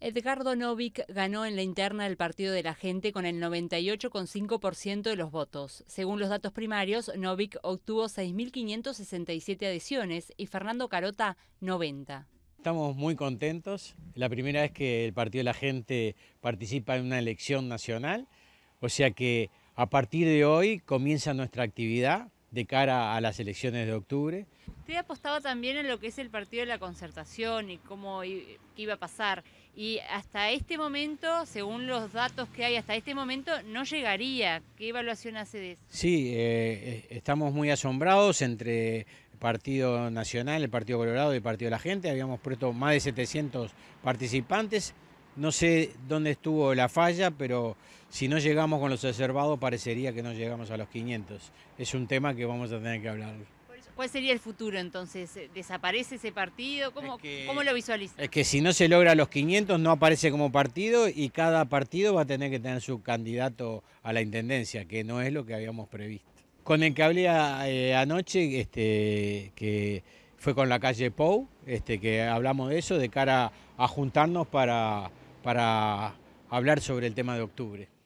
Edgardo Novik ganó en la interna del Partido de la Gente con el 98,5% de los votos. Según los datos primarios, Novik obtuvo 6.567 adhesiones y Fernando Carota 90. Estamos muy contentos. La primera vez que el Partido de la Gente participa en una elección nacional. O sea que a partir de hoy comienza nuestra actividad de cara a las elecciones de octubre. Usted apostaba también en lo que es el partido de la concertación y cómo qué iba a pasar. Y hasta este momento, según los datos que hay, hasta este momento no llegaría. ¿Qué evaluación hace de eso? Sí, eh, eh, estamos muy asombrados entre el Partido Nacional, el Partido Colorado y el Partido de la Gente. Habíamos puesto más de 700 participantes. No sé dónde estuvo la falla, pero si no llegamos con los reservados parecería que no llegamos a los 500. Es un tema que vamos a tener que hablar. ¿Cuál sería el futuro entonces? ¿Desaparece ese partido? ¿Cómo, lo visualiza? Es que si no se logra los 500 no aparece como partido y cada partido va a tener que tener su candidato a la Intendencia, que no es lo que habíamos previsto. Con el que hablé eh, anoche, este, que fue con la calle Pou, este, que hablamos de eso, de cara a juntarnos para para hablar sobre el tema de octubre.